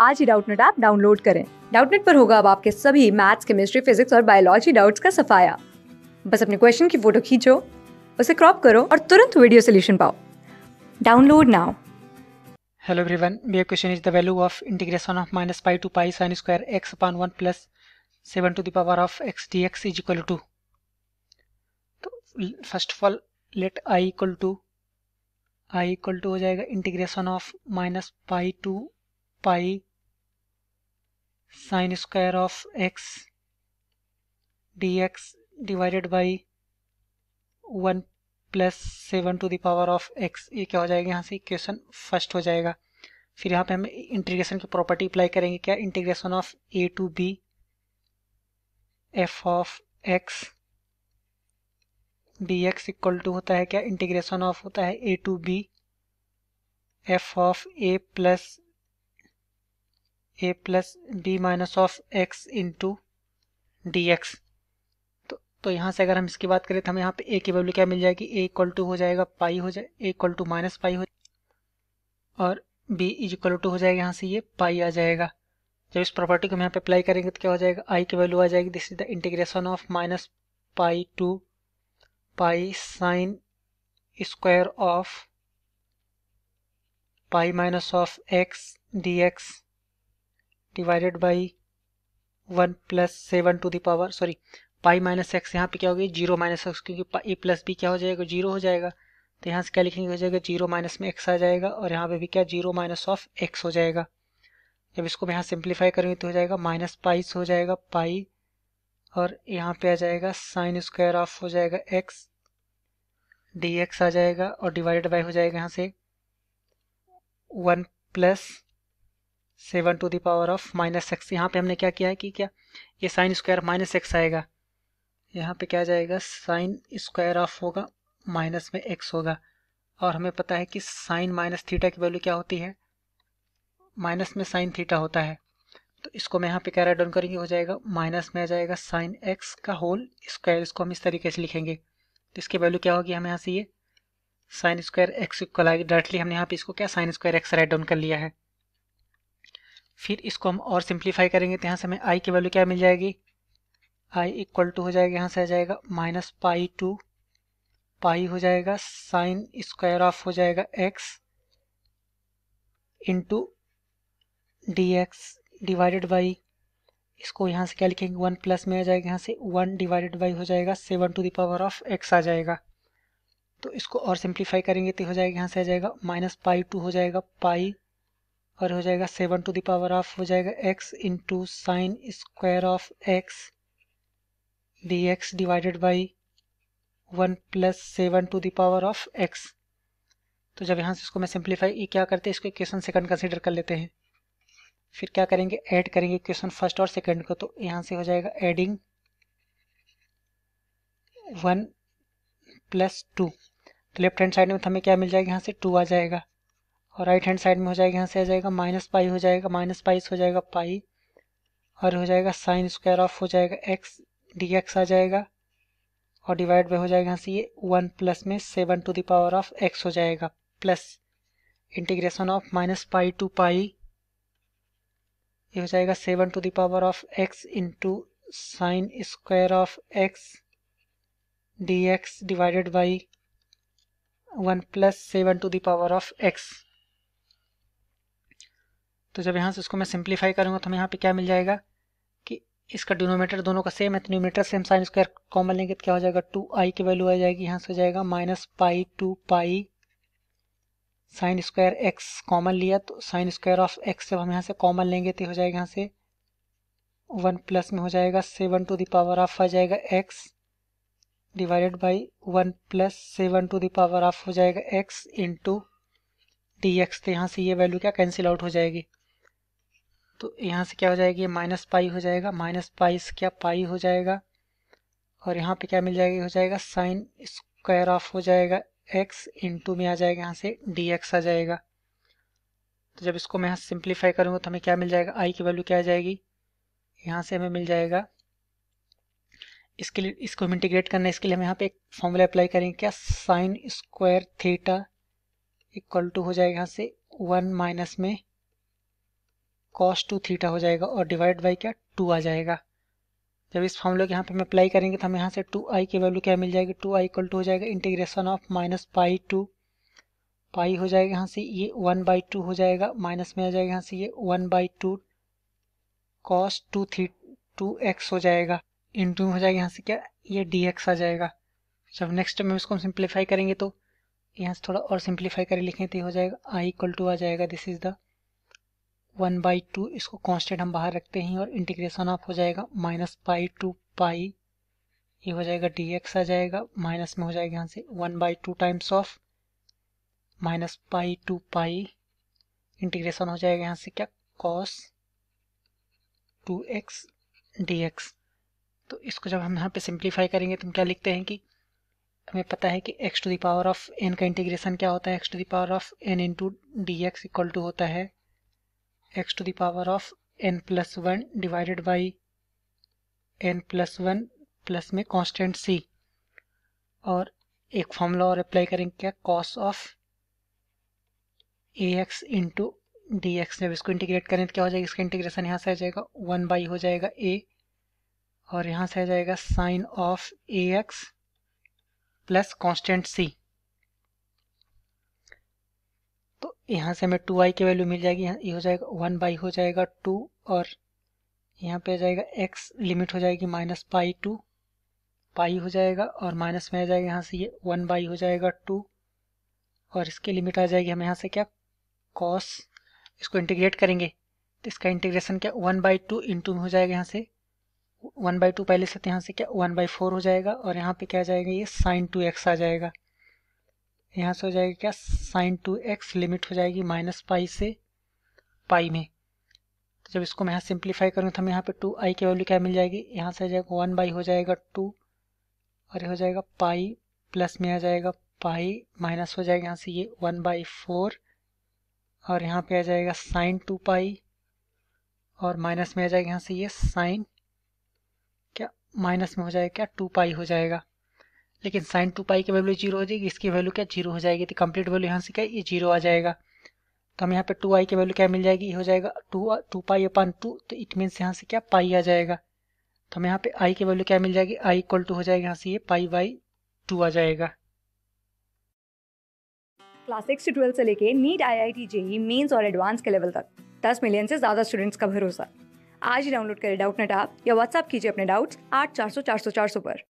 आज ही Doubtnut app download करें डाउटनेट पर होगा अब आपके सभी मैथ्स केमिस्ट्री फिजिक्स और बायोलॉजी डाउट्स का सफाया बस अपने क्वेश्चन की फोटो खींचो उसे क्रॉप करो और तुरंत वीडियो सोल्यूशन पाओ डाउनलोड नाउ हेलो एवरीवन मेरा question is the value of integration of minus pi to pi sine square x upon one plus seven to the power of x d x is equal to तो first of all let I equal to I equal to हो जाएगा integration of minus pi to pi sine square of x d x divided by one plus seven to the power of x ये क्या हो जाएगा यहाँ से equation first हो जाएगा फिर यहाँ पे हम इंटीग्रेशन की प्रॉपर्टी अप्लाई करेंगे क्या integration of A to B f of x d x equal to होता है क्या इंटीग्रेशन ऑफ होता है A to B f of A plus A plus B minus of x into d x तो यहाँ से अगर हम इसकी बात करें तो हमें यहाँ पे ए की वैल्यू क्या मिल जाएगी ए इक्वल टू हो जाएगा पाई हो जाए A equal to minus pi हो और बी इज इक्वल टू हो जाएगा यहाँ से ये पाई आ जाएगा जब इस प्रॉपर्टी को हम यहाँ पे अप्लाई करेंगे तो क्या हो जाएगा आई की वैल्यू आ जाएगी this is the integration of minus pi to pi sine square of pi minus of x d x divided by one plus seven to the power sorry pi minus x यहाँ पे क्या होगी जीरो माइनस एक्स क्योंकि ए plus B क्या हो जाएगा zero हो जाएगा तो यहाँ से क्या लिखेंगे हो जाएगा जीरो माइनस में एक्स आ जाएगा और यहाँ पे भी क्या जीरो माइनस ऑफ एक्स हो जाएगा जब इसको मैं यहाँ सिंप्लीफाई करेंगे तो हो जाएगा माइनस पाई हो जाएगा पाई और यहाँ पे आ जाएगा साइन स्क्वायर ऑफ हो जाएगा एक्स डी आ जाएगा और डिवाइडेड बाई हो जाएगा यहाँ से one plus seven to the power of minus x यहाँ पे हमने क्या किया है कि क्या ये साइन स्क्वायर माइनस एक्स आएगा यहाँ पे क्या जाएगा साइन स्क्वायर ऑफ होगा माइनस में एक्स होगा और हमें पता है कि साइन माइनस थीटा की वैल्यू क्या होती है माइनस में साइन थीटा होता है तो इसको मैं यहाँ पे कैरा डाउन करेंगे हो जाएगा माइनस में आ जाएगा साइन एक्स का होल स्क्वायर इसको हम इस तरीके से लिखेंगे तो इसकी वैल्यू क्या होगी हमें यहाँ से ये साइन स्क्वायर एक्स इक्वल आएगी डायरेक्टली हमने यहाँ पे इसको क्या sine square x write down कर लिया है फिर इसको हम और सिंप्लीफाई करेंगे तो यहाँ से हमें आई की वैल्यू क्या मिल जाएगी आई इक्वल टू हो जाएगा यहाँ से आ जाएगा माइनस पाई टू पाई हो जाएगा साइन स्क्वायर ऑफ हो जाएगा x into d x divided by इसको यहाँ से क्या लिखेंगे वन प्लस में आ जाएगा यहाँ से वन डिवाइडेड बाई हो जाएगा seven to the power of x आ जाएगा तो इसको और सिंप्लीफाई करेंगे तो हो जाएगा यहाँ से आ जाएगा माइनस पाई टू हो जाएगा पाई और हो जाएगा सेवन टू दावर ऑफ हो जाएगा x into sine square of x d x divided by one plus seven to the power of x तो जब यहाँ से इसको मैं सिंप्लीफाई क्या करते हैं इसको इक्वेशन सेकंड कंसिडर कर लेते हैं फिर क्या करेंगे ऐड करेंगे इक्वेशन फर्स्ट और सेकंड को तो यहाँ से हो जाएगा एडिंग वन प्लस टू तो लेफ्ट हैंड साइड में हमें क्या मिल जाएगा यहाँ से टू आ जाएगा और राइट हैंड साइड में हो जाएगा यहाँ से आ जाएगा माइनस पाई हो जाएगा माइनस पाई से हो जाएगा पाई और हो जाएगा साइन स्क्वायर ऑफ हो जाएगा एक्स डी एक्स आ जाएगा और डिवाइड बाई हो जाएगा यहाँ से ये वन प्लस में seven to the power of x हो जाएगा plus integration of minus pi to pi ये हो जाएगा seven to the power of x into sine square of x d x divided by one plus seven to the power of x तो जब यहाँ से इसको मैं सिंप्लीफाई करूँगा तो हमें यहाँ पे क्या मिल जाएगा कि इसका डिनोमीटर दोनों का सेम है तो न्यूमीटर सेम हम साइन स्क्वायर कॉमन लेंगे तो क्या हो जाएगा टू आई की वैल्यू आ जाएगी यहाँ से हो जाएगा minus pi to pi sine square x common लिया तो साइन स्क्वायर ऑफ एक्स जब हम यहाँ से कॉमन लेंगे तो हो जाएगा यहाँ से वन प्लस में हो जाएगा सेवन टू दावर ऑफ आ जाएगा x divided by one plus seven to the power of हो जाएगा एक्स इंटू डी एक्स तो यहाँ से ये वैल्यू क्या कैंसिल आउट हो जाएगी तो यहाँ से क्या हो जाएगी माइनस पाई हो जाएगा माइनस पाई से क्या पाई हो जाएगा और यहाँ पे क्या मिल जाएगी हो जाएगा साइन स्क्वायर ऑफ हो जाएगा एक्स इंटू में आ जाएगा यहाँ से डी एक्स आ जाएगा तो जब इसको मैं यहाँ सिंप्लीफाई करूँगा तो हमें क्या मिल जाएगा आई की वैल्यू क्या आ जाएगी यहाँ से हमें मिल जाएगा इसके लिए इसको हम इंटीग्रेट करना है इसके लिए हम यहाँ पे एक फॉर्मूला अप्लाई करेंगे क्या sine square theta equal to हो जाएगा यहाँ से वन माइनस में कॉस टू थीटा हो जाएगा और डिवाइड बाई क्या टू आ जाएगा जब इस फॉर्मूले के यहाँ पे हम अप्लाई करेंगे तो हमें यहाँ से टू आई की वैल्यू क्या मिल जाएगी टू आई इक्वल टू हो जाएगा integration of minus pi to pi हो जाएगा यहाँ से ये वन बाई टू हो जाएगा माइनस में आ जाएगा यहाँ से ये one by two cos two the two x हो जाएगा इंटू हो जाएगा यहाँ से क्या ये डी एक्स आ जाएगा जब नेक्स्ट में इसको हम सिंप्लीफाई करेंगे तो यहाँ से थोड़ा और सिंप्लीफाई करके लिखें तो हो जाएगा आई इक्वल टू आ जाएगा this is the one by two इसको कांस्टेंट हम बाहर रखते हैं और इंटीग्रेशन ऑफ हो जाएगा माइनस पाई टू पाई ये हो जाएगा डी एक्स आ जाएगा माइनस में हो जाएगा यहाँ से one by two times of minus pi to pi integration हो जाएगा यहाँ से क्या cos two x d x तो इसको जब हम यहाँ पे सिंप्लीफाई करेंगे तो हम क्या लिखते हैं कि हमें पता है कि x to the power of n का इंटीग्रेशन क्या होता है x to the power of n into d x equal to होता है x to power of n plus one divided by n plus one plus में constant सी और एक formula और अप्लाई करेंगे क्या cos of A x into d जब इसको इंटीग्रेट करें तो क्या हो जाएगा इसका इंटीग्रेशन यहाँ से आ जाएगा वन बाई हो जाएगा ए और यहाँ से आ जाएगा sine of A x plus c C यहाँ से हमें टू आई की वैल्यू मिल जाएगी यहाँ ये हो जाएगा वन बाई हो जाएगा टू और यहाँ पे आ जाएगा एक्स लिमिट हो जाएगी माइनस पाई टू पाई हो जाएगा और माइनस में आ जाएगा यहाँ से ये वन बाई हो जाएगा टू और इसकी लिमिट आ जाएगी हम यहाँ से क्या कॉस इसको इंटीग्रेट करेंगे तो इसका इंटीग्रेशन क्या वन बाई टू इंटू में हो जाएगा यहाँ से वन बाई टू पहले से तो यहाँ से क्या वन बाई फोर हो जाएगा और यहाँ पे क्या आ जाएगा ये साइन टू एक्स आ जाएगा यहाँ से हो जाएगा क्या साइन टू एक्स लिमिट हो जाएगी माइनस पाई से पाई में तो जब इसको मैं यहाँ सिंप्लीफाई करूँ तो हमें यहाँ पे टू आई की वैल्यू क्या मिल जाएगी यहाँ से आ जाएगा वन बाई हो जाएगा टू और ये हो जाएगा पाई प्लस में आ जाएगा पाई माइनस हो जाएगा यहाँ से ये वन बाई फोर और यहाँ पे आ जाएगा साइन टू पाई और माइनस में आ जाएगा यहाँ से ये साइन क्या माइनस में हो जाएगा क्या टू पाई हो जाएगा लेकिन साइन टू पाई की वैल्यू जीरो हो जाएगी इसकी वैल्यू क्या जीरो हो जाएगी तो कंप्लीट वैल्यू यहाँ से क्या ये जीरो आ जाएगा तो हम यहाँ पे टू आई की वैल्यू क्या मिल जाएगी ये हो जाएगा two two pi upon two तो इट मीन्स यहाँ से क्या पाई आ जाएगा तो हम यहाँ पे आई की वैल्यू क्या मिल जाएगी आई इक्वल टू हो जाएगा यहाँ से ये पाई बाई टू आ जाएगा क्लास सिक्स से ट्वेल्थ से लेके NEET I I T JEE mains और एडवांस के लेवल तक दस मिलियन से ज़्यादा स्टूडेंट्स का भरोसा आज ही डाउनलोड करें डाउट नेट आप या व्हाट्सअप कीजिए अपने डाउट्स आठ चार सौ चार सौ चार सौ पर